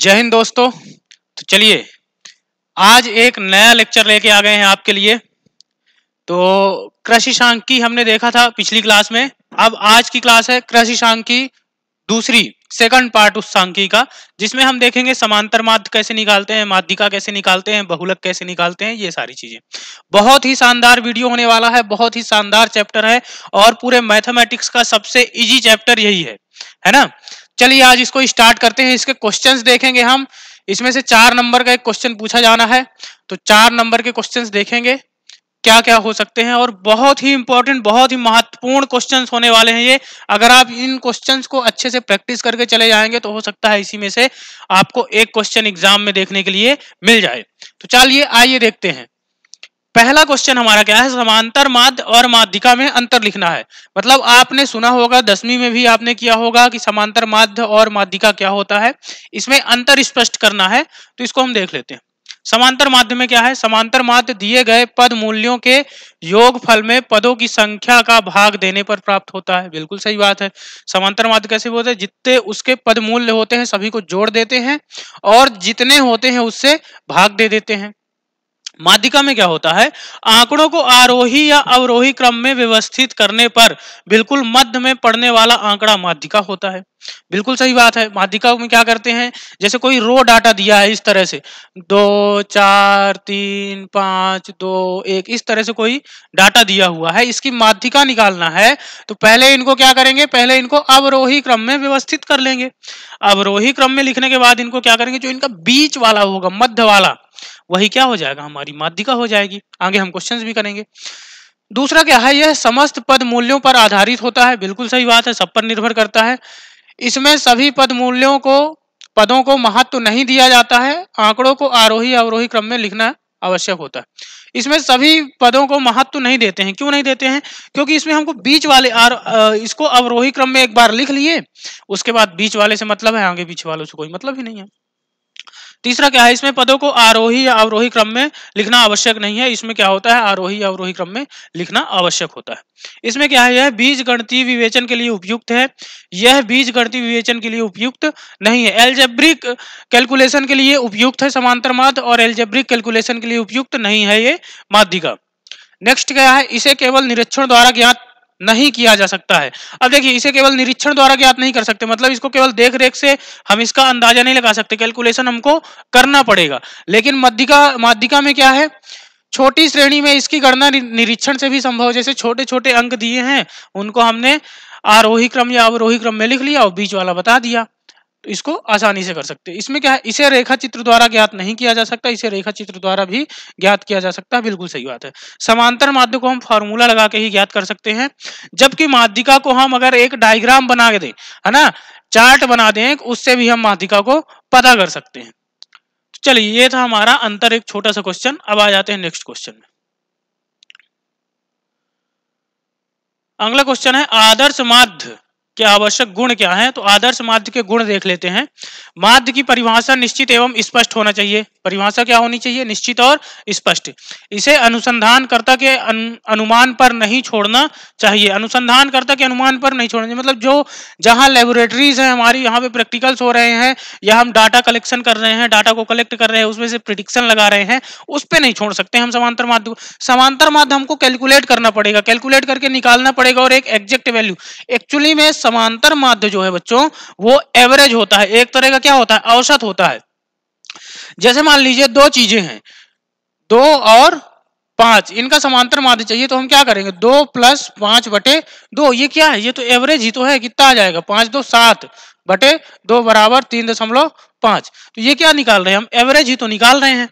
जय हिंद दोस्तों तो चलिए आज एक नया लेक्चर लेके आ गए हैं आपके लिए तो कृषि शांकी हमने देखा था पिछली क्लास में अब आज की क्लास है कृषि शांकी दूसरी सेकंड पार्ट उस सांख्यिकी का जिसमें हम देखेंगे समांतर माध्य कैसे निकालते हैं माध्यिका कैसे निकालते हैं बहुलक कैसे निकालते हैं ये सारी चीजें बहुत ही शानदार वीडियो होने वाला है बहुत ही शानदार चैप्टर है और पूरे मैथमेटिक्स का सबसे इजी चैप्टर यही है है ना चलिए आज इसको स्टार्ट करते हैं इसके क्वेश्चंस देखेंगे हम इसमें से चार नंबर का एक क्वेश्चन पूछा जाना है तो चार नंबर के क्वेश्चंस देखेंगे क्या क्या हो सकते हैं और बहुत ही इंपॉर्टेंट बहुत ही महत्वपूर्ण क्वेश्चंस होने वाले हैं ये अगर आप इन क्वेश्चंस को अच्छे से प्रैक्टिस करके चले जाएंगे तो हो सकता है इसी में से आपको एक क्वेश्चन एग्जाम में देखने के लिए मिल जाए तो चलिए आइए देखते हैं पहला क्वेश्चन हमारा क्या है समांतर माध्य और माध्यिका में अंतर लिखना है मतलब आपने सुना होगा दसवीं में भी आपने किया होगा कि समांतर माध्य और माध्यिका क्या होता है इसमें अंतर स्पष्ट करना है तो इसको हम देख लेते हैं समांतर माध्य में क्या है समांतर माध्य दिए गए पद मूल्यों के योग फल में पदों की संख्या का भाग देने पर प्राप्त होता है बिल्कुल सही बात है समांतर माध्य कैसे बोलते हैं जितने उसके पद मूल्य होते हैं सभी को जोड़ देते हैं और जितने होते हैं उससे भाग दे देते हैं माध्यिका में क्या होता है आंकड़ों को आरोही या अवरोही क्रम में व्यवस्थित करने पर बिल्कुल मध्य में पड़ने वाला आंकड़ा माध्यिका होता है बिल्कुल सही बात है माध्यिका में क्या करते हैं जैसे कोई रो डाटा दिया है इस तरह से दो चार तीन पांच दो एक इस तरह से कोई डाटा दिया हुआ है इसकी माध्यिका निकालना है तो पहले इनको क्या करेंगे पहले इनको अवरोही क्रम में व्यवस्थित कर लेंगे अवरोही क्रम में लिखने के बाद इनको क्या करेंगे जो इनका बीच वाला होगा मध्य वाला वही क्या हो जाएगा हमारी माध्यिका हो जाएगी आगे हम क्वेश्चन भी करेंगे दूसरा क्या है यह समस्त पद मूल्यों पर आधारित होता है बिल्कुल सही बात है सब पर निर्भर करता है इसमें सभी पद मूल्यों को पदों को महत्व नहीं दिया जाता है आंकड़ों को आरोही अवरोही क्रम में लिखना आवश्यक होता है इसमें सभी पदों को महत्व नहीं देते हैं क्यों नहीं देते हैं क्योंकि इसमें हमको बीच वाले आर, इसको अवरोही क्रम में एक बार लिख लिए उसके बाद बीच वाले से मतलब है आगे बीच वालों से कोई मतलब ही नहीं है तीसरा क्या है इसमें पदों को आरोही या अवरोही क्रम में लिखना आवश्यक नहीं है इसमें क्या होता है आरोही या अवरोही क्रम में लिखना आवश्यक होता है इसमें क्या है यह बीज गणतीय विवेचन के लिए उपयुक्त है यह बीज गणतीय विवेचन के लिए उपयुक्त नहीं है एलजेब्रिक कैलकुलेशन के लिए उपयुक्त है समांतर माध्य और एलजेब्रिक कैलकुलेशन के लिए उपयुक्त नहीं है ये माध्यिका नेक्स्ट क्या है इसे केवल निरीक्षण द्वारा ज्ञात नहीं किया जा सकता है अब देखिए इसे केवल निरीक्षण द्वारा ज्ञात नहीं कर सकते मतलब इसको केवल देख रेख से हम इसका अंदाजा नहीं लगा सकते कैलकुलेशन हमको करना पड़ेगा लेकिन मध्यिका माध्यिका में क्या है छोटी श्रेणी में इसकी गणना निरीक्षण से भी संभव जैसे छोटे छोटे अंक दिए हैं उनको हमने आरोही क्रम या अवरोही क्रम में लिख लिया और बीच वाला बता दिया तो इसको आसानी से कर सकते हैं इसमें क्या है इसे रेखा चित्र द्वारा ज्ञात नहीं किया जा सकता इसे रेखा चित्र द्वारा भी ज्ञात किया जा सकता है बिल्कुल सही बात है समांतर माध्य को हम फॉर्मूला लगा के ही ज्ञात कर सकते हैं जबकि माध्यिका को हम अगर एक डायग्राम बना के दें है ना चार्ट बना दें उससे भी हम माध्यिका को पता कर सकते हैं चलिए ये था हमारा अंतर एक छोटा सा क्वेश्चन अब आ जाते हैं नेक्स्ट क्वेश्चन में अगला क्वेश्चन है आदर्श माध्य के आवश्यक गुण क्या हैं तो आदर्श माध्य के गुण देख लेते हैं माध्य की परिभाषा निश्चित एवं स्पष्ट होना चाहिए परिभाषा क्या होनी चाहिए निश्चित और स्पष्ट इसे अनुसंधानकर्ता के अनु, अनुमान पर नहीं छोड़ना चाहिए अनुसंधानकर्ता के अनुमान पर नहीं छोड़ना चाहिए मतलब जो जहां लेबोरेटरीज हैं हमारी यहाँ पे प्रैक्टिकल्स हो रहे हैं या हम डाटा कलेक्शन कर रहे हैं डाटा को कलेक्ट कर रहे हैं उसमें से प्रिडिक्शन लगा रहे हैं उस पर नहीं छोड़ सकते हम समांतर माध्य को समांतर माध्य हमको कैलकुलेट करना पड़ेगा कैलकुलेट करके निकालना पड़ेगा और एक एग्जैक्ट वैल्यू एक्चुअली में समांतर माध्य जो है बच्चों वो एवरेज होता है एक तरह का क्या होता है औसत होता है जैसे मान लीजिए दो चीजें हैं दो और पांच इनका समांतर माध्य चाहिए तो हम क्या करेंगे दो प्लस पांच बटे दो ये क्या है ये तो एवरेज ही तो है कितना आ जाएगा पांच दो सात बटे दो बराबर तीन दशमलव पांच तो ये क्या निकाल रहे हैं हम एवरेज ही तो निकाल रहे हैं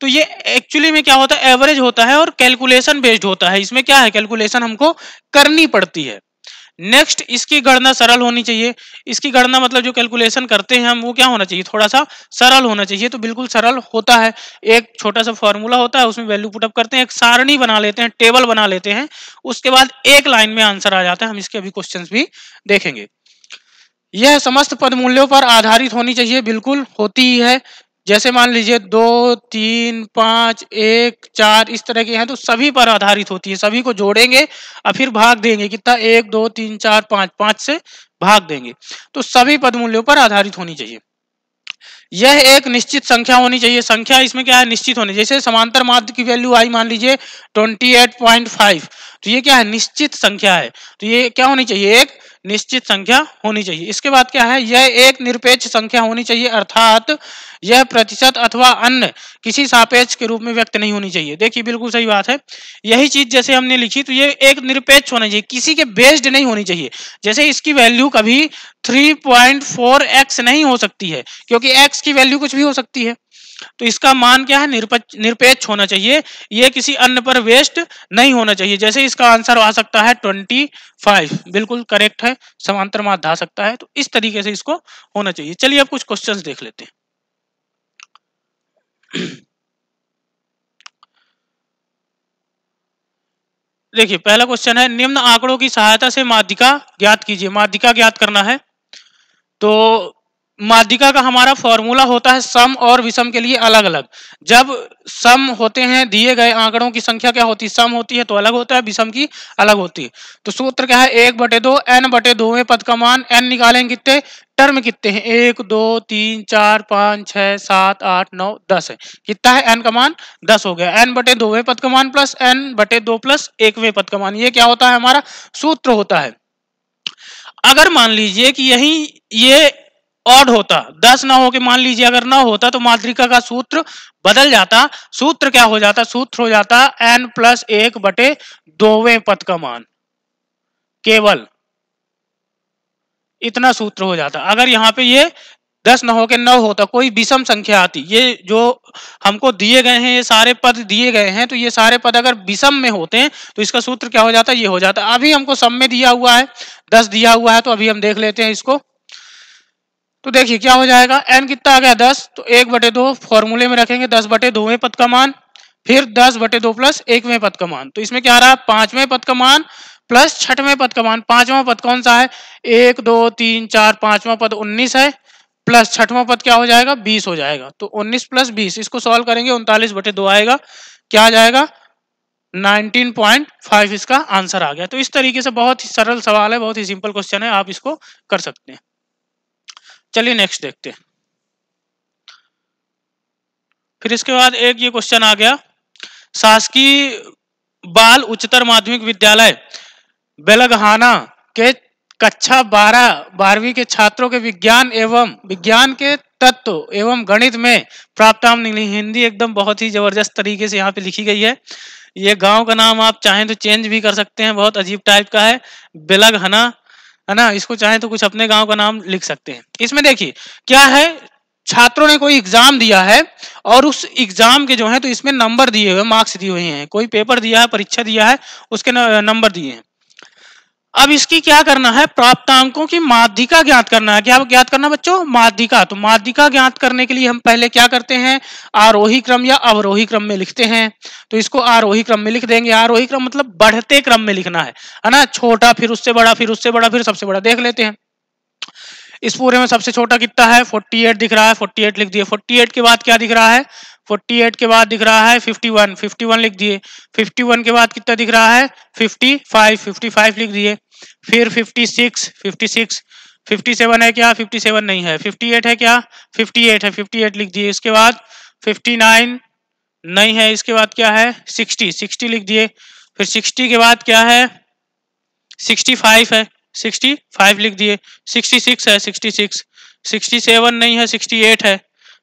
तो ये एक्चुअली में क्या होता है एवरेज होता है और कैलकुलेशन बेस्ड होता है इसमें क्या है कैलकुलेशन हमको करनी पड़ती है नेक्स्ट इसकी गणना सरल होनी चाहिए इसकी गणना मतलब जो कैलकुलेशन करते हैं हम वो क्या होना चाहिए थोड़ा सा सरल होना चाहिए तो बिल्कुल सरल होता है एक छोटा सा फॉर्मूला होता है उसमें वैल्यू पुटअप करते हैं एक सारणी बना लेते हैं टेबल बना लेते हैं उसके बाद एक लाइन में आंसर आ जाता है हम इसके अभी क्वेश्चन भी देखेंगे यह समस्त पद मूल्यों पर आधारित होनी चाहिए बिल्कुल होती ही है जैसे मान लीजिए दो तीन पाँच एक चार इस तरह के हैं तो सभी पर आधारित होती है सभी को जोड़ेंगे और फिर भाग देंगे कितना एक दो तीन चार पाँच पाँच से भाग देंगे तो सभी पद मूल्यों पर आधारित होनी चाहिए यह एक निश्चित संख्या होनी चाहिए संख्या इसमें क्या है निश्चित होनी जैसे समांतर माध्य की वैल्यू आई मान लीजिए 28.5 तो ये क्या है निश्चित संख्या है तो ये क्या होनी चाहिए एक निश्चित संख्या होनी चाहिए इसके बाद क्या है यह एक निरपेक्ष संख्या होनी चाहिए अर्थात यह प्रतिशत अथवा अन्य किसी सापेक्ष के रूप में व्यक्त नहीं होनी चाहिए देखिए बिल्कुल सही बात है यही चीज जैसे हमने लिखी तो ये एक निरपेक्ष होना चाहिए किसी के बेस्ड नहीं होनी चाहिए जैसे इसकी वैल्यू कभी थ्री नहीं हो सकती है क्योंकि एक्स की वैल्यू कुछ भी हो सकती है तो इसका मान क्या है निरपेक्ष होना चाहिए यह किसी अन्य पर वेस्ट नहीं होना चाहिए जैसे इसका आंसर आ सकता है ट्वेंटी फाइव बिल्कुल करेक्ट है समांतर माध्य आ सकता है तो इस तरीके से इसको होना चाहिए चलिए अब कुछ क्वेश्चन देख लेते हैं देखिए पहला क्वेश्चन है निम्न आंकड़ों की सहायता से माध्यिका ज्ञात कीजिए माध्यिका ज्ञात करना है तो माध्यिका का हमारा फॉर्मूला होता है सम और विषम के लिए अलग अलग जब सम होते हैं दिए गए आंकड़ों की संख्या क्या होती है सम होती है तो अलग होता है विषम की अलग होती है तो सूत्र क्या है एक बटे दो एन बटे दो में पद का मान एन निकालेंगे कितने टर्म कितने हैं एक दो तीन चार पाँच छ सात आठ नौ दस है कितना है एन का मान दस हो गया एन बटे दो पद का मान प्लस एन बटे दो प्लस एक पद का मान ये क्या होता है हमारा सूत्र होता है अगर मान लीजिए कि यही ये ऑड होता दस ना हो के मान लीजिए अगर ना होता तो माध्यिका का सूत्र बदल जाता सूत्र क्या हो जाता सूत्र हो जाता एन प्लस एक बटे दोवे पद का मान केवल इतना सूत्र हो जाता अगर यहाँ पे ये दस न हो के नौ होता कोई विषम संख्या आती ये जो हमको दिए गए हैं ये सारे पद दिए गए हैं तो ये सारे पद अगर विषम में होते हैं तो इसका सूत्र क्या हो जाता ये हो जाता अभी हमको सम में दिया हुआ है दस दिया हुआ है तो अभी हम देख लेते हैं इसको तो देखिए क्या हो जाएगा एन कितना आ गया दस तो एक बटे दो फॉर्मूले में रखेंगे दस बटे दोवें पद का मान फिर दस बटे दो प्लस एकवें पद का मान तो इसमें क्या आ रहा है पांचवें पद का मान प्लस छठवें पद का मान पांचवा पद कौन सा है एक दो तीन चार पांचवा पद उन्नीस है प्लस छठवा पद क्या हो जाएगा बीस हो जाएगा तो उन्नीस प्लस बीस इसको सॉल्व करेंगे उनतालीस बटे दो आएगा क्या आ जाएगा 19.5 इसका आंसर आ गया तो इस तरीके से बहुत ही सरल सवाल है बहुत ही सिंपल क्वेश्चन है आप इसको कर सकते हैं चलिए नेक्स्ट देखते हैं फिर इसके बाद एक ये क्वेश्चन आ गया शासकीय बाल उच्चतर माध्यमिक विद्यालय बेलगहाना के कक्षा बारह बारहवीं के छात्रों के विज्ञान एवं विज्ञान के तत्व एवं गणित में प्राप्त हिंदी एकदम बहुत ही जबरदस्त तरीके से यहाँ पे लिखी गई है ये गांव का नाम आप चाहें तो चेंज भी कर सकते हैं बहुत अजीब टाइप का है बेलगहना है ना इसको चाहे तो कुछ अपने गांव का नाम लिख सकते हैं इसमें देखिए क्या है छात्रों ने कोई एग्जाम दिया है और उस एग्जाम के जो है तो इसमें नंबर दिए हुए मार्क्स दिए हुए हैं कोई पेपर दिया है परीक्षा दिया है उसके नंबर दिए हैं अब इसकी क्या करना है प्राप्तांकों की माध्यिका ज्ञात करना है क्या ज्ञात करना बच्चों माध्यिका तो माध्यिका ज्ञात करने के लिए हम पहले क्या करते हैं आरोही क्रम या अवरोही क्रम में लिखते हैं तो इसको आरोही क्रम में लिख देंगे आरोही क्रम मतलब बढ़ते क्रम में लिखना है है ना छोटा फिर उससे बड़ा फिर उससे बड़ा फिर सबसे बड़ा देख लेते हैं इस पूरे में सबसे छोटा कितना है 48 दिख रहा है 48 लिख दिए 48 के बाद क्या दिख रहा है 48 के बाद दिख रहा है 51 51 लिख दिए 51 के बाद कितना दिख रहा है 55 55 लिख दिए फिर 56 56 57 है क्या 57 नहीं है 58 है क्या 58 है 58 लिख दिए इसके बाद 59 नहीं है इसके बाद क्या है 60 60 लिख दिए फिर 60 के बाद क्या है 65 है 65 लिख दिए 66 है 66 67 नहीं है 68 है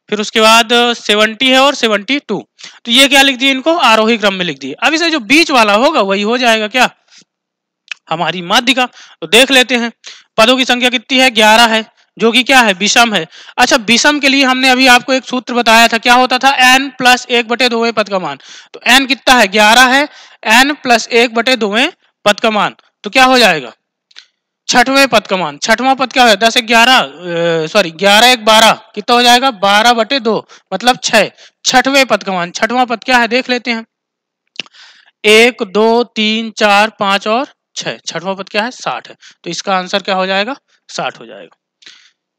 फिर उसके बाद 70 है और 72 तो ये क्या लिख दिए इनको आरोही क्रम में लिख दिए अभी से जो बीच वाला होगा वही हो जाएगा क्या हमारी माध्यिका तो देख लेते हैं पदों की संख्या कितनी है ग्यारह है जो कि क्या है विषम है अच्छा विषम के लिए हमने अभी आपको एक सूत्र बताया था क्या होता था एन प्लस एक बटे दोवें पद का मान तो एन कितना है ग्यारह है एन प्लस एक बटे दोवें पद का मान तो क्या हो जाएगा छठवें पद का मान छठवां पद क्या है दस एक ग्यारह सॉरी ग्यारह एक बारह कितना हो जाएगा बारह बटे दो मतलब छह छठवें पद का मान छठवां पद क्या है देख लेते हैं एक दो तीन चार पांच और छः छठवां पद क्या है साठ है तो इसका आंसर क्या हो जाएगा साठ हो जाएगा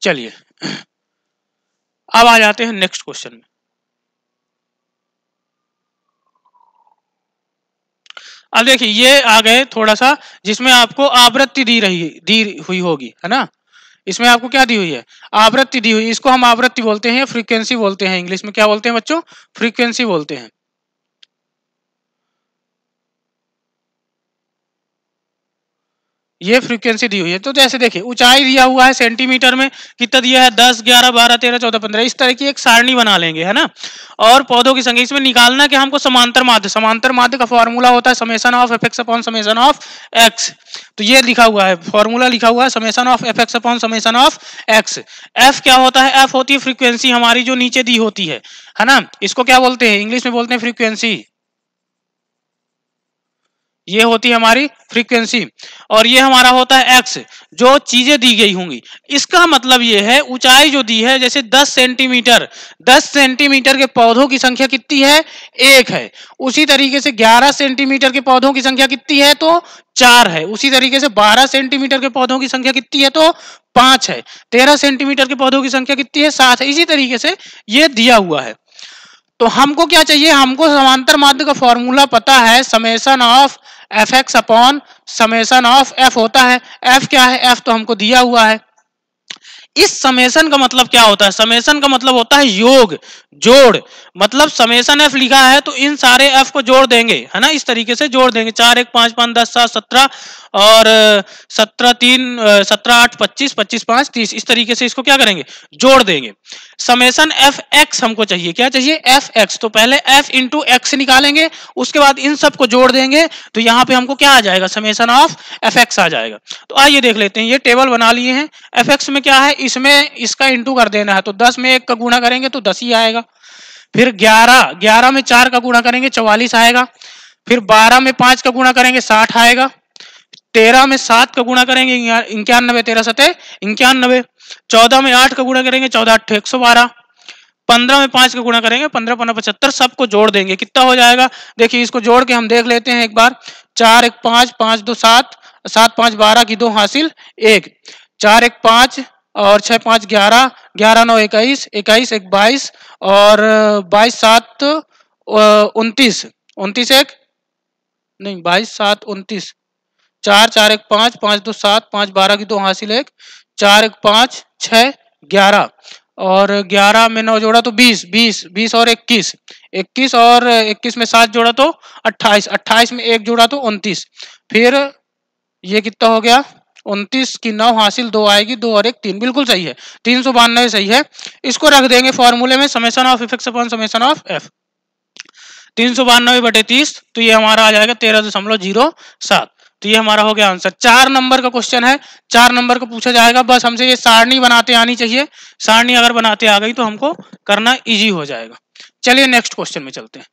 चलिए अब आ जाते हैं नेक्स्ट क्वेश्चन में अब देखिए ये आ गए थोड़ा सा जिसमें आपको आवृत्ति दी रही दी हुई होगी है ना इसमें आपको क्या दी हुई है आवृत्ति दी हुई इसको हम आवृत्ति बोलते हैं फ्रीक्वेंसी बोलते हैं इंग्लिश में क्या बोलते हैं बच्चों फ्रीक्वेंसी बोलते हैं ये फ्रीक्वेंसी दी हुई है तो जैसे देखिए ऊंचाई दिया हुआ है सेंटीमीटर में कितना दिया है दस ग्यारह बारह तेरह चौदह पंद्रह इस तरह की एक सारणी बना लेंगे है ना और पौधों की संख्या इसमें निकालना कि हमको समांतर माध्य समांतर माध्य का फॉर्मूला होता है summation of F X upon summation of X तो ये लिखा हुआ है फॉर्मूला लिखा हुआ है summation of F X upon summation of X F क्या होता है एफ होती है फ्रीक्वेंसी हमारी जो नीचे दी होती है है ना इसको क्या बोलते हैं इंग्लिश में बोलते हैं फ्रीक्वेंसी ये होती है हमारी फ्रीक्वेंसी और ये हमारा होता है एक्स जो चीजें दी गई होंगी इसका मतलब ये है ऊंचाई जो दी है जैसे 10 सेंटीमीटर 10 सेंटीमीटर के पौधों की संख्या कितनी है एक है उसी तरीके से 11 सेंटीमीटर के पौधों की संख्या कितनी है तो चार है उसी तरीके से 12 सेंटीमीटर के पौधों की संख्या कितनी है तो पांच है तेरह सेंटीमीटर के पौधों की संख्या कितनी है सात है इसी तरीके से ये दिया हुआ है तो हमको क्या चाहिए हमको समांतर माध्य का फॉर्मूला पता है summation of F X upon summation of F होता है एफ क्या है एफ तो हमको दिया हुआ है इस समेसन का मतलब क्या होता है समेसन का मतलब होता है योग जोड़ मतलब समेसन एफ लिखा है तो इन सारे एफ को जोड़ देंगे है ना इस तरीके से जोड़ देंगे चार एक पांच पांच दस सात सत्रह और सत्रह तीन सत्रह आठ पच्चीस पच्चीस पांच तीस इस तरीके से इसको क्या करेंगे जोड़ देंगे समेसन एफ एक्स हमको चाहिए क्या चाहिए एफ एक्स तो पहले एफ इंटू एक्स निकालेंगे उसके बाद इन सब को जोड़ देंगे तो यहाँ पे हमको क्या आ जाएगा समेसन ऑफ एफ एक्स आ जाएगा तो आइए देख लेते हैं ये टेबल बना लिए हैं एफ एक्स में क्या है इसमें इसका इंटू कर देना है तो दस में एक का गुणा करेंगे तो दस ही आएगा फिर ग्यारह ग्यारह में चार का गुणा करेंगे चौवालीस आएगा फिर बारह में पांच का गुणा करेंगे साठ आएगा तेरह में सात का गुणा करेंगे इक्यानबे तेरह सतह इक्यानबे चौदह में आठ का गुणा करेंगे चौदह अठे एक सौ बारह पंद्रह में पांच का गुणा करेंगे पंद्रह पंद्रह पचहत्तर सबको जोड़ देंगे कितना हो जाएगा देखिए इसको जोड़ के हम देख लेते हैं एक बार चार एक पांच पांच दो सात सात पांच बारह की दो हासिल एक चार एक पांच और छः पाँच ग्यारह ग्यारह नौ इक्कीस इक्कीस एक बाईस और बाईस सात उनतीस उनतीस एक नहीं बाईस सात उनतीस चार चार एक पाँच पाँच दो सात पाँच बारह की दो हासिल एक चार एक पाँच छः ग्यारह और ग्यारह में नौ जोड़ा तो बीस बीस बीस और इक्कीस इक्कीस और इक्कीस में सात जोड़ा तो अट्ठाईस अट्ठाईस में एक जोड़ा तो उनतीस फिर ये कितना हो गया उनतीस की नौ हासिल दो आएगी दो और एक तीन बिल्कुल सही है तीन सौ बानवे सही है इसको रख देंगे फॉर्मूले में summation of effect upon summation of F तीन सौ बानवे बटे तीस तो ये हमारा आ जाएगा तेरह दशमलव जीरो सात तो ये हमारा हो गया आंसर चार नंबर का क्वेश्चन है चार नंबर का पूछा जाएगा बस हमसे ये सारणी बनाते आनी चाहिए सारणी अगर बनाते आ गई तो हमको करना इजी हो जाएगा चलिए नेक्स्ट क्वेश्चन में चलते हैं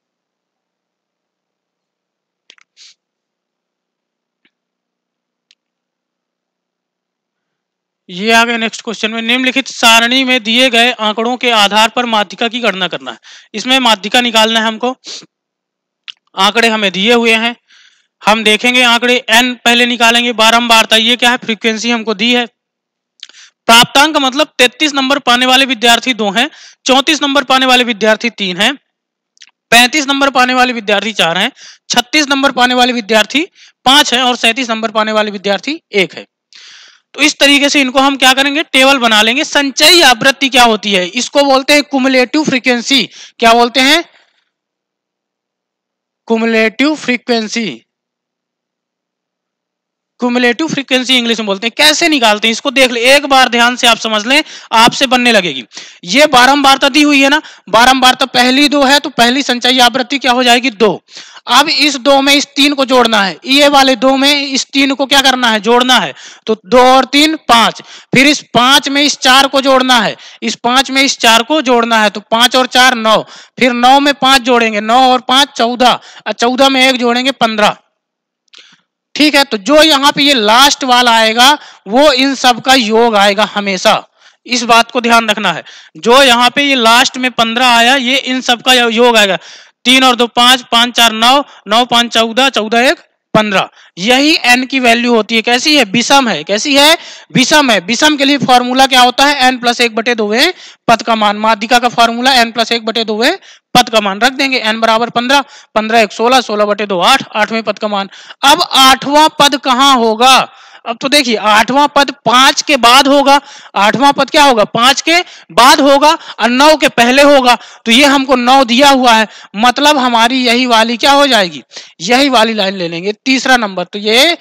ये आ गए नेक्स्ट क्वेश्चन में निम्नलिखित सारणी में दिए गए आंकड़ों के आधार पर माध्यिका की गणना करना है इसमें माध्यिका निकालना है हमको आंकड़े हमें दिए हुए हैं हम देखेंगे आंकड़े एन पहले निकालेंगे बारम्बारता ये क्या है फ्रीक्वेंसी हमको दी है प्राप्तांक मतलब 33 नंबर पाने वाले विद्यार्थी दो हैं 34 नंबर पाने वाले विद्यार्थी तीन हैं 35 नंबर पाने वाले विद्यार्थी चार हैं 36 नंबर पाने वाले विद्यार्थी पांच हैं और 37 नंबर पाने वाले विद्यार्थी एक है तो इस तरीके से इनको हम क्या करेंगे टेबल बना लेंगे संचयी आवृत्ति क्या होती है इसको बोलते हैं कुमुलेटिव फ्रीक्वेंसी क्या बोलते हैं cumulative frequency cumulative frequency English में बोलते हैं कैसे निकालते हैं इसको देख ले एक बार ध्यान से आप समझ लें आपसे बनने लगेगी ये बारंबारता दी हुई है ना बारंबारता पहली दो है तो पहली संचाई आवृत्ति क्या हो जाएगी दो अब इस दो में इस तीन को जोड़ना है ये वाले दो में इस तीन को क्या करना है जोड़ना है तो दो और तीन पांच फिर इस पांच में इस चार को जोड़ना है इस पांच में इस चार को जोड़ना है तो पांच और चार नौ फिर नौ में पांच जोड़ेंगे नौ और पांच चौदह चौदह में एक जोड़ेंगे पंद्रह ठीक है तो जो यहाँ पे ये लास्ट वाला आएगा वो इन सब का योग आएगा हमेशा इस बात को ध्यान रखना है जो यहाँ पे ये लास्ट में पंद्रह आया ये इन सब का योग आएगा तीन और दो पांच पांच चार नौ नौ पांच चौदह चौदह एक पंद्रह यही एन की वैल्यू होती है कैसी है विषम है कैसी है विषम है विषम के लिए फॉर्मूला क्या होता है एन प्लस एक बटे दो पद का मान माध्यिका का फॉर्मूला एन प्लस एक बटे दो पद का मान रख देंगे एन बराबर पंद्रह पंद्रह एक सोलह सोलह बटे दो आठ आठवें पद का मान अब आठवां पद कहां होगा अब तो देखिए आठवां पद पांच के बाद होगा आठवां पद क्या होगा पांच के बाद होगा और नौ के पहले होगा तो ये हमको नौ दिया हुआ है मतलब हमारी यही वाली क्या हो जाएगी यही वाली लाइन ले लेंगे तीसरा नंबर तो ये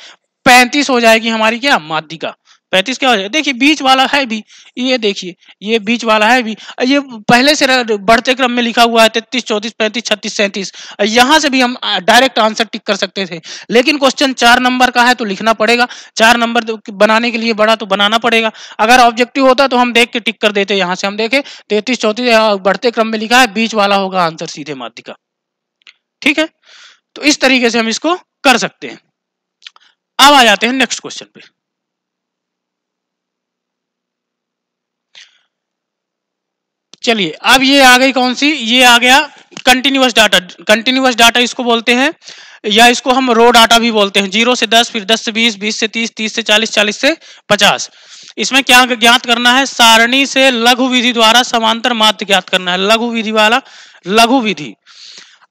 पैंतीस हो जाएगी हमारी क्या माध्यिका पैंतीस क्या हो जाएगा देखिए बीच वाला है भी ये देखिए ये बीच वाला है भी ये पहले से बढ़ते क्रम में लिखा हुआ है तैतीस चौतीस पैंतीस छत्तीस सैंतीस यहाँ से भी हम डायरेक्ट आंसर टिक कर सकते थे लेकिन क्वेश्चन चार नंबर का है तो लिखना पड़ेगा चार नंबर बनाने के लिए बड़ा तो बनाना पड़ेगा अगर ऑब्जेक्टिव होता तो हम देख के टिक कर देते यहाँ से हम देखे तैतीस चौतीस बढ़ते क्रम में लिखा है बीच वाला होगा आंसर सीधे माध्य का ठीक है तो इस तरीके से हम इसको कर सकते हैं अब आ जाते हैं नेक्स्ट क्वेश्चन पे चलिए अब ये आ गई कौन सी ये आ गया कंटिन्यूस डाटा कंटिन्यूस डाटा इसको बोलते हैं या इसको हम रो डाटा भी बोलते हैं जीरो से दस फिर दस से बीस बीस से तीस तीस से चालीस चालीस से पचास इसमें क्या ज्ञात करना है सारणी से लघु विधि द्वारा समांतर मात्र ज्ञात करना है लघु विधि वाला लघु विधि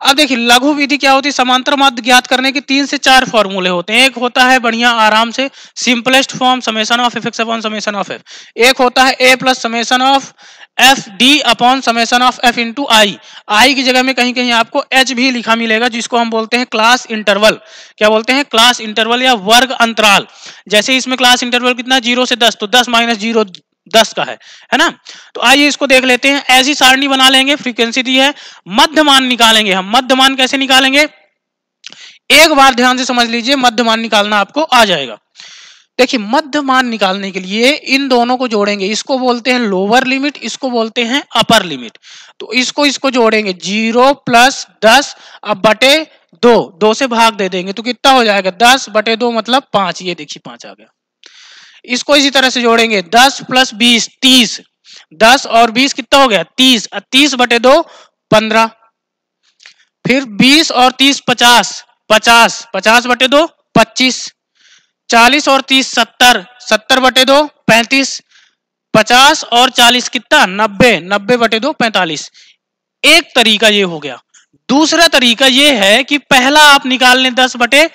अब देखिए लघु विधि क्या होती है समांतर माध्य ज्ञात करने के तीन से चार फॉर्मूले होते हैं एक होता है बढ़िया आराम से simplest form summation of F X summation of F एक होता है A plus summation of F D upon summation of F into I I की जगह में कहीं कहीं आपको एच भी लिखा मिलेगा जिसको हम बोलते हैं क्लास इंटरवल क्या बोलते हैं क्लास इंटरवल या वर्ग अंतराल जैसे इसमें क्लास इंटरवल कितना जीरो से दस तो दस माइनस जीरो दस का है है ना तो आइए इसको देख लेते हैं ऐसी सारणी बना लेंगे फ्रीक्वेंसी दी है मध्यमान निकालेंगे हम मध्यमान कैसे निकालेंगे एक बार ध्यान से समझ लीजिए मध्यमान निकालना आपको आ जाएगा देखिए मध्य मान निकालने के लिए इन दोनों को जोड़ेंगे इसको बोलते हैं लोअर लिमिट इसको बोलते हैं अपर लिमिट तो इसको इसको जोड़ेंगे जीरो प्लस दस अब बटे दो दो से भाग दे देंगे तो कितना हो जाएगा दस बटे दो मतलब पांच ये देखिए पांच आ गया इसको इसी तरह से जोड़ेंगे दस प्लस बीस तीस दस और बीस कितना हो गया तीस तीस बटे दो पंद्रह फिर बीस और तीस पचास पचास पचास बटे दो पच्चीस चालीस और तीस सत्तर सत्तर बटे दो पैंतीस पचास और चालीस कितना नब्बे नब्बे बटे दो पैंतालीस एक तरीका ये हो गया दूसरा तरीका ये है कि पहला आप निकाल लें दस बटे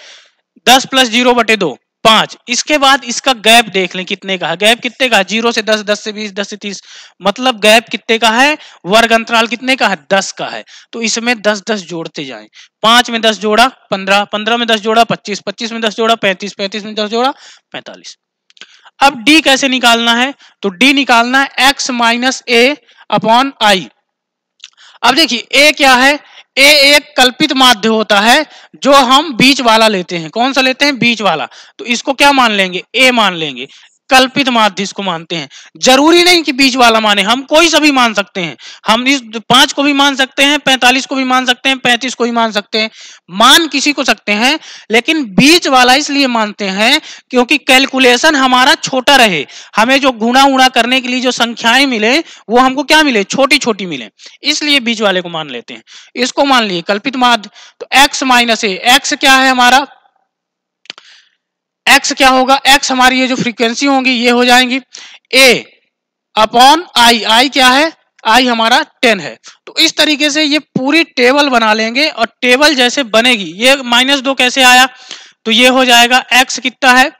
दस प्लस जीरो बटे दो पांच इसके बाद इसका गैप देख लें कितने का है गैप कितने का है जीरो से दस दस से बीस दस से तीस मतलब गैप कितने का है वर्ग अंतराल कितने का है दस का है तो इसमें दस दस जोड़ते जाएं पांच में दस जोड़ा पंद्रह पंद्रह में दस जोड़ा पच्चीस पच्चीस में दस जोड़ा पैंतीस पैंतीस में दस जोड़ा पैंतालीस अब डी कैसे निकालना है तो डी निकालना है X minus A upon I अब देखिए ए क्या है ए एक कल्पित माध्य होता है जो हम बीच वाला लेते हैं कौन सा लेते हैं बीच वाला तो इसको क्या मान लेंगे ए मान लेंगे कल्पित माध्य इसको मानते हैं जरूरी नहीं कि बीच वाला माने हम कोई सभी मान सकते हैं हम इस पांच को भी मान सकते हैं पैंतालीस को भी मान सकते हैं पैंतीस को भी मान सकते हैं मान किसी को सकते हैं लेकिन बीच वाला इसलिए मानते हैं क्योंकि कैलकुलेशन हमारा छोटा रहे हमें जो गुणा उड़ा करने के लिए जो संख्याएं मिले वो हमको क्या मिले छोटी छोटी मिले इसलिए बीच वाले को मान लेते हैं इसको मान लिए कल्पित माध्य तो एक्स माइनस एक्स क्या है हमारा एक्स क्या होगा एक्स हमारी ये जो फ्रीक्वेंसी होंगी ये हो जाएंगी ए अपॉन आई आई क्या है आई हमारा टेन है तो इस तरीके से ये पूरी टेबल बना लेंगे और टेबल जैसे बनेगी ये माइनस दो कैसे आया तो ये हो जाएगा एक्स कितना है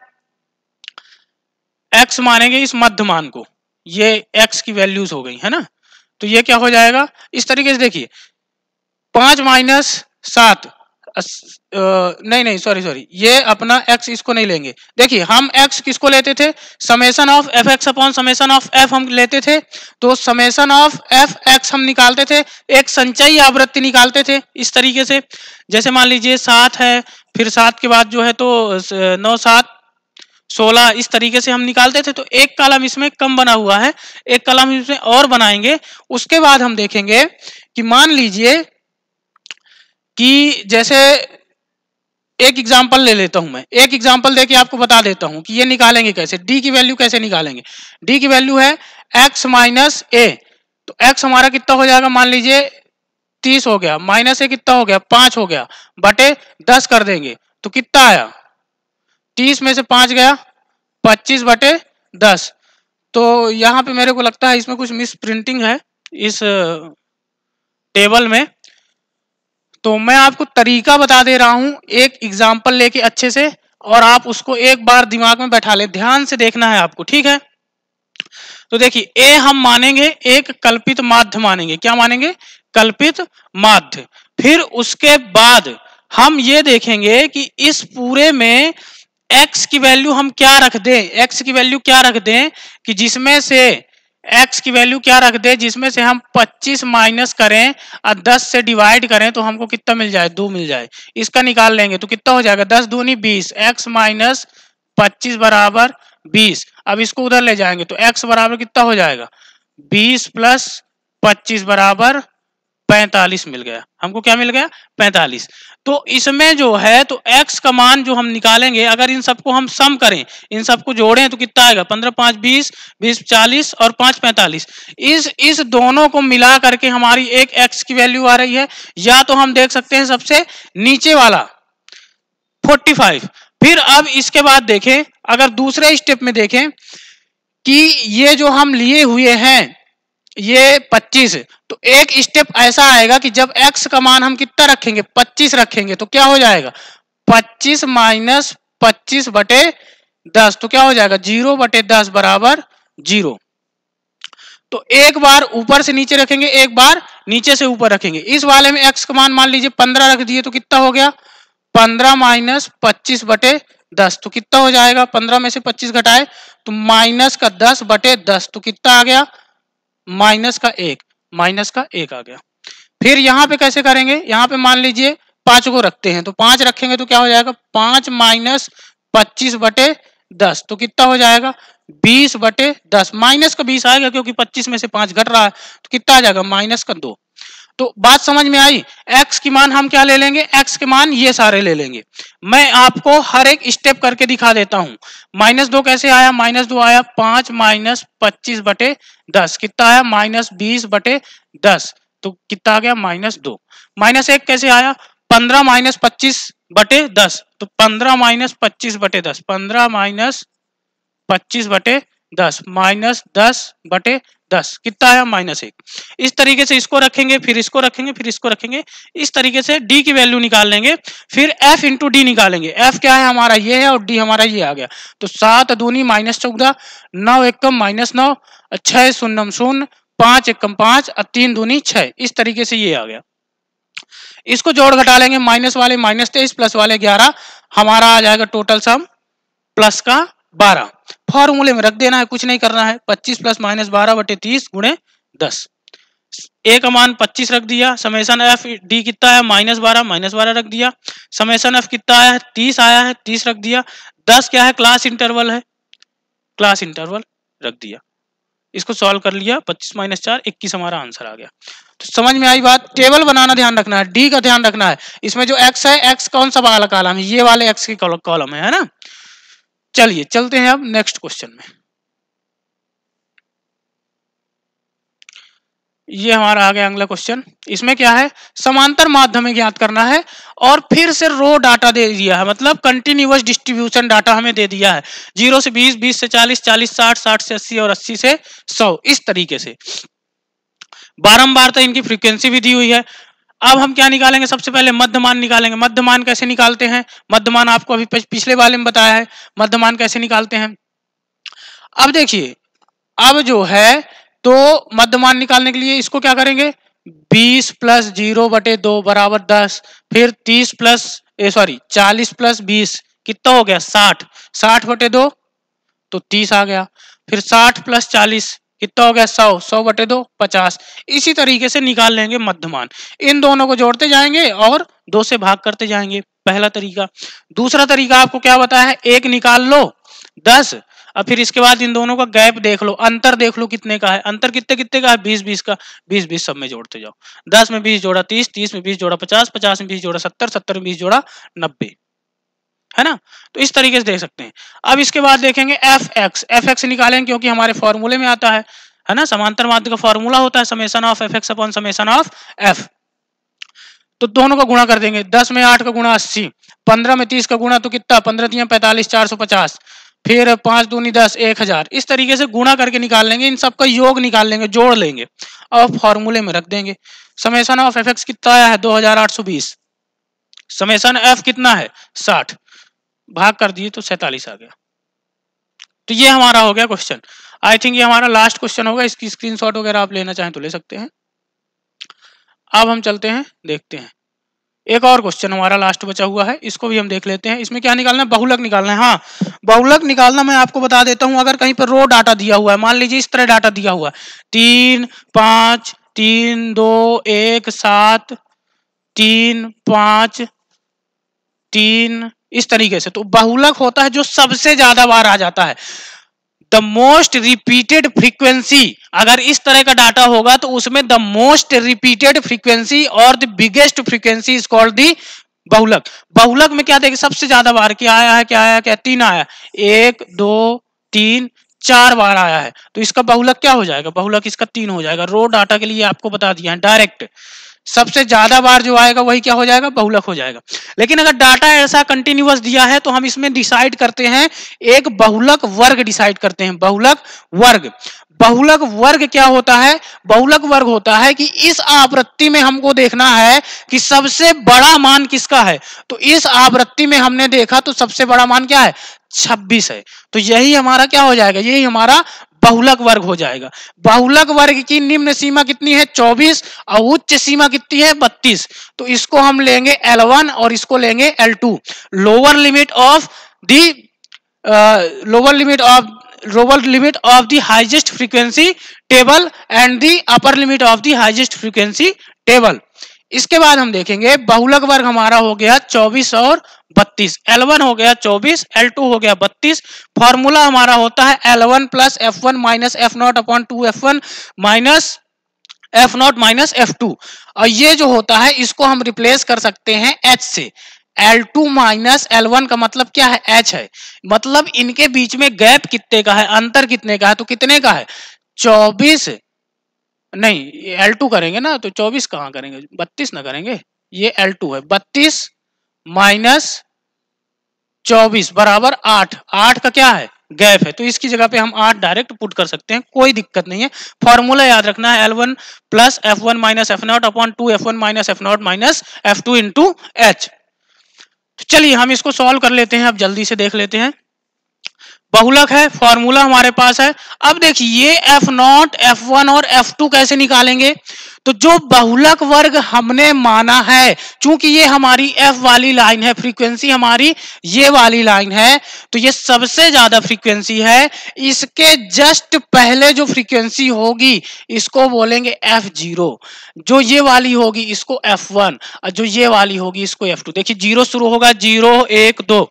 एक्स मानेंगे इस मध्यमान को ये एक्स की वैल्यूज हो गई है ना तो ये क्या हो जाएगा इस तरीके से देखिए पांच माइनस सात नहीं नहीं सॉरी सॉरी ये अपना x इसको नहीं लेंगे देखिए हम x किसको लेते थे summation of F X upon summation of f हम लेते थे तो समेसन ऑफ एफ एक्स हम निकालते थे एक संचयी आवृत्ति निकालते थे इस तरीके से जैसे मान लीजिए सात है फिर सात के बाद जो है तो नौ सात सोलह इस तरीके से हम निकालते थे तो एक कलम इसमें कम बना हुआ है एक कलम इसमें और बनाएंगे उसके बाद हम देखेंगे कि मान लीजिए कि जैसे एक एग्जाम्पल ले लेता हूं मैं एक एग्जाम्पल देके आपको बता देता हूं कि ये निकालेंगे कैसे डी की वैल्यू कैसे निकालेंगे डी की वैल्यू है एक्स माइनस ए तो एक्स हमारा कितना हो जाएगा मान लीजिए तीस हो गया माइनस ए कितना हो गया पांच हो गया बटे दस कर देंगे तो कितना आया तीस में से पांच गया पच्चीस बटे दस तो यहाँ पे मेरे को लगता है इसमें कुछ मिस प्रिंटिंग है इस टेबल में तो मैं आपको तरीका बता दे रहा हूं एक एग्जाम्पल लेके अच्छे से और आप उसको एक बार दिमाग में बैठा ले ध्यान से देखना है आपको ठीक है तो देखिए ए हम मानेंगे एक कल्पित माध्य मानेंगे क्या मानेंगे कल्पित माध्य फिर उसके बाद हम ये देखेंगे कि इस पूरे में एक्स की वैल्यू हम क्या रख दें एक्स की वैल्यू क्या रख दें कि जिसमें से एक्स की वैल्यू क्या रख दे जिसमें से हम 25 माइनस करें और 10 से डिवाइड करें तो हमको कितना मिल जाए दो मिल जाए इसका निकाल लेंगे तो कितना हो जाएगा दस दूनी बीस एक्स माइनस पच्चीस बराबर बीस अब इसको उधर ले जाएंगे तो एक्स बराबर कितना हो जाएगा बीस प्लस पच्चीस बराबर पैंतालीस मिल गया हमको क्या मिल गया पैंतालीस तो इसमें जो है तो x का मान जो हम निकालेंगे अगर इन सबको हम सम करें इन सबको जोड़ें तो कितना आएगा पंद्रह पांच बीस बीस चालीस और पांच पैंतालीस इस इस दोनों को मिला करके हमारी एक x की वैल्यू आ रही है या तो हम देख सकते हैं सबसे नीचे वाला फोर्टी फाइव फिर अब इसके बाद देखें अगर दूसरे स्टेप में देखें कि ये जो हम लिए हुए हैं ये 25 है तो एक स्टेप ऐसा आएगा कि जब x का मान हम कितना रखेंगे 25 रखेंगे तो क्या हो जाएगा 25 माइनस पच्चीस बटे दस तो क्या हो जाएगा जीरो बटे दस बराबर जीरो तो एक बार ऊपर से नीचे रखेंगे एक बार नीचे से ऊपर रखेंगे इस वाले में एक्स का मान मान लीजिए पंद्रह रख दिए तो कितना हो गया पंद्रह माइनस पच्चीस बटे दस तो कितना हो जाएगा पंद्रह में से पच्चीस घटाए तो माइनस का दस बटे दस तो कितना आ गया माइनस का एक माइनस का एक आ गया फिर यहां पे कैसे करेंगे यहां पे मान लीजिए पांच को रखते हैं तो पांच रखेंगे तो क्या हो जाएगा पांच माइनस पच्चीस बटे दस तो कितना हो जाएगा बीस बटे दस माइनस का बीस आएगा क्योंकि पच्चीस में से पांच घट रहा है तो कितना आ जाएगा माइनस का दो तो बात समझ में आई x की मान हम क्या ले लेंगे x के मान ये सारे ले लेंगे मैं आपको हर एक स्टेप करके दिखा देता हूं माइनस दो कैसे आया माइनस दो आया पांच माइनस पच्चीस बटे दस कितना आया माइनस बीस बटे दस तो कितना आ गया माइनस दो माइनस एक कैसे आया पंद्रह माइनस पच्चीस बटे दस तो पंद्रह माइनस पच्चीस बटे दस पंद्रह माइनस पच्चीस बटे दस माइनस दस बटे दस कितना आया माइनस एक इस तरीके से इसको रखेंगे फिर इसको रखेंगे फिर इसको रखेंगे इस तरीके से डी की वैल्यू निकाल लेंगे फिर एफ इंटू डी निकालेंगे एफ क्या है हमारा ये है और डी हमारा ये आ गया तो सात दूनी माइनस चौदह नौ एक कम माइनस नौ छह शून्यम शून्य पांच एक कम पांच और तीन दूनी छह इस तरीके से ये आ गया इसको जोड़ घटा लेंगे माइनस वाले माइनस तेईस प्लस वाले ग्यारह हमारा आ जाएगा टोटल सम प्लस का बारह फॉर्मूले में रख देना है कुछ नहीं करना है पच्चीस प्लस माइनस बारह बटे तीस गुणे दस ए का मान पच्चीस रख दिया समेसन एफ डी कितना है माइनस बारह माइनस बारह रख दिया समेसन एफ कितना आया है तीस आया है तीस रख दिया दस क्या है क्लास इंटरवल है क्लास इंटरवल रख दिया इसको सॉल्व कर लिया 25 माइनस चार इक्कीस हमारा आंसर आ गया तो समझ में आई बात टेबल बनाना ध्यान रखना है डी का ध्यान रखना है इसमें जो एक्स है एक्स कौन सा वाला कॉलम है ये वाले एक्स के कॉलम है, है ना चलिए चलते हैं अब नेक्स्ट क्वेश्चन में ये हमारा आ गया अगला क्वेश्चन इसमें क्या है समांतर माध्यम ज्ञात करना है और फिर से रो डाटा दे दिया है मतलब कंटिन्यूस डिस्ट्रीब्यूशन डाटा हमें दे दिया है जीरो से बीस बीस से चालीस चालीस साठ साठ से अस्सी और अस्सी से सौ इस तरीके से बारंबार तो इनकी फ्रीक्वेंसी भी दी हुई है अब हम क्या निकालेंगे सबसे पहले मध्यमान निकालेंगे मध्यमान कैसे निकालते हैं मध्यमान आपको अभी पिछले वाले में बताया है मध्यमान कैसे निकालते हैं अब देखिए अब जो है तो मध्यमान निकालने के लिए इसको क्या करेंगे बीस प्लस जीरो बटे दो बराबर दस फिर तीस प्लस सॉरी चालीस प्लस बीस कितना हो गया साठ साठ बटे दो तो तीस आ गया फिर साठ प्लस चालीस कितना हो गया सौ सौ बटे दो पचास इसी तरीके से निकाल लेंगे मध्यमान इन दोनों को जोड़ते जाएंगे और दो से भाग करते जाएंगे पहला तरीका दूसरा तरीका आपको क्या बताया है एक निकाल लो दस और फिर इसके बाद इन दोनों का गैप देख लो अंतर देख लो कितने का है अंतर कितने कितने का है बीस बीस का बीस बीस सब में जोड़ते जाओ दस में बीस जोड़ा तीस तीस में बीस जोड़ा पचास पचास में बीस जोड़ा सत्तर सत्तर में बीस जोड़ा नब्बे है ना तो इस तरीके से देख सकते हैं अब इसके बाद देखेंगे एफ एक्स एफ एक्स निकालेंगे क्योंकि हमारे फॉर्मूले में आता है है ना समांतर माध्य का फॉर्मूला होता है summation of F X upon summation of F तो दोनों का गुणा कर देंगे दस में आठ का गुणा अस्सी पंद्रह में तीस का गुणा तो कितना पंद्रह दिया पैंतालीस चार सौ पचास फिर पांच दूनी दस एक हजार इस तरीके से गुणा करके निकाल लेंगे इन सबका योग निकाल लेंगे जोड़ लेंगे और फॉर्मूले में रख देंगे समेसन ऑफ एफ एक्स कितना आया है दो हजार आठ सौ बीस समेसन एफ कितना है साठ भाग कर दिए तो सैतालीस आ गया तो ये हमारा हो गया क्वेश्चन आई थिंक ये हमारा लास्ट क्वेश्चन होगा इसकी स्क्रीन वगैरह आप लेना चाहें तो ले सकते हैं अब हम चलते हैं देखते हैं एक और क्वेश्चन हमारा लास्ट बचा हुआ है इसको भी हम देख लेते हैं इसमें क्या निकालना है बहुलक निकालना है हाँ बहुलक निकालना मैं आपको बता देता हूं अगर कहीं पर रो डाटा दिया हुआ है मान लीजिए इस तरह डाटा दिया हुआ है तीन पांच तीन दो एक सात तीन पांच तीन इस तरीके से तो बहुलक होता है जो सबसे ज्यादा बार आ जाता है द मोस्ट रिपीटेड फ्रीक्वेंसी अगर इस तरह का डाटा होगा तो उसमें द मोस्ट रिपीटेड फ्रीक्वेंसी और the biggest frequency is called the बहुलक बहुलक में क्या देखिए सबसे ज्यादा बार क्या आया है क्या आया क्या तीन आया एक दो तीन चार बार आया है तो इसका बहुलक क्या हो जाएगा बहुलक इसका तीन हो जाएगा रो डाटा के लिए आपको बता दिया है डायरेक्ट सबसे ज्यादा बार जो आएगा वही क्या हो जाएगा बहुलक हो जाएगा लेकिन अगर डाटा ऐसा कंटिन्यूस दिया है तो हम इसमें डिसाइड करते हैं एक बहुलक वर्ग डिसाइड करते हैं बहुलक वर्ग बहुलक वर्ग क्या होता है बहुलक वर्ग होता है कि इस आवृत्ति में हमको देखना है कि सबसे बड़ा मान किसका है तो इस आवृत्ति में हमने देखा तो सबसे बड़ा मान क्या है 26 है तो यही हमारा क्या हो जाएगा यही हमारा बहुलक वर्ग हो जाएगा बहुलक वर्ग की निम्न सीमा कितनी है 24 और उच्च सीमा कितनी है 32 तो इसको हम लेंगे L1 और इसको लेंगे L2 lower limit of the lower limit of lower limit of the highest frequency table and the upper limit of the highest frequency table इसके बाद हम देखेंगे बहुलक वर्ग हमारा हो गया 24 और 32 L1 हो गया 24 L2 हो गया 32 फॉर्मूला हमारा होता है L1 one plus F one minus F not upon two F one minus F not minus F two और ये जो होता है इसको हम रिप्लेस कर सकते हैं एच से L two minus L one का मतलब क्या है एच है मतलब इनके बीच में गैप कितने का है अंतर कितने का है तो कितने का है चौबीस नहीं एल टू करेंगे ना तो चौबीस कहाँ करेंगे बत्तीस ना करेंगे ये एल टू है बत्तीस माइनस चौबीस बराबर आठ आठ का क्या है गैप है तो इसकी जगह पे हम आठ डायरेक्ट पुट कर सकते हैं कोई दिक्कत नहीं है फॉर्मूला याद रखना है L one plus F one minus F not upon two F one minus F not minus F two into H चलिए हम इसको सॉल्व कर लेते हैं अब जल्दी से देख लेते हैं बहुलक है फॉर्मूला हमारे पास है अब देखिए ये एफ नॉट एफ वन और एफ टू कैसे निकालेंगे तो जो बहुलक वर्ग हमने माना है क्योंकि ये हमारी एफ वाली लाइन है फ्रीक्वेंसी हमारी ये वाली लाइन है तो ये सबसे ज्यादा फ्रीक्वेंसी है इसके जस्ट पहले जो फ्रीक्वेंसी होगी इसको बोलेंगे एफ जीरो जो ये वाली होगी इसको एफ वन और जो ये वाली होगी इसको एफ टू देखिए जीरो शुरू होगा जीरो एक दो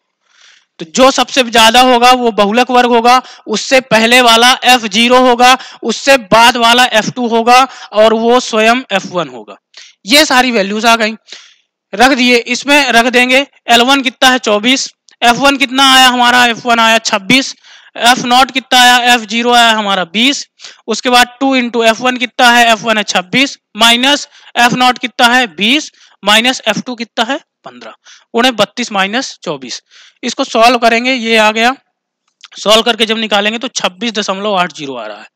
तो जो सबसे ज्यादा होगा वो बहुलक वर्ग होगा उससे पहले वाला एफ जीरो होगा उससे बाद वाला एफ टू होगा और वो स्वयं एफ वन होगा ये सारी वैल्यूज आ गई रख दिए इसमें रख देंगे एल वन कितना है चौबीस एफ वन कितना आया हमारा एफ वन आया छब्बीस एफ नॉट कितना आया एफ जीरो आया हमारा बीस उसके बाद टू इंटू एफ वन कितना है एफ वन है छब्बीस माइनस एफ नॉट कितना है बीस माइनस एफ टू कितना है पंद्रह उन्हें बत्तीस माइनस चौबीस इसको सॉल्व करेंगे ये आ गया सॉल्व करके जब निकालेंगे तो छब्बीस दशमलव आठ जीरो आ रहा है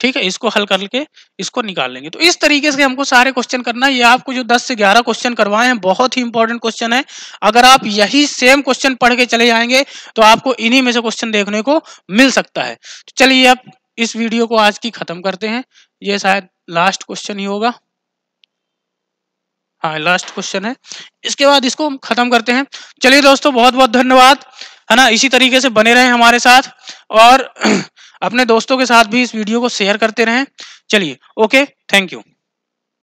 ठीक है इसको हल करके इसको निकाल लेंगे तो इस तरीके से हमको सारे क्वेश्चन करना है ये आपको जो 10 से 11 क्वेश्चन करवाए हैं बहुत ही इंपॉर्टेंट क्वेश्चन है अगर आप यही सेम क्वेश्चन पढ़ के चले जाएंगे तो आपको इन्हीं में से क्वेश्चन देखने को मिल सकता है तो चलिए अब इस वीडियो को आज की खत्म करते हैं ये शायद लास्ट क्वेश्चन ही होगा हाँ लास्ट क्वेश्चन है इसके बाद इसको हम खत्म करते हैं चलिए दोस्तों बहुत बहुत धन्यवाद है ना इसी तरीके से बने रहें हमारे साथ और अपने दोस्तों के साथ भी इस वीडियो को शेयर करते रहें चलिए ओके थैंक यू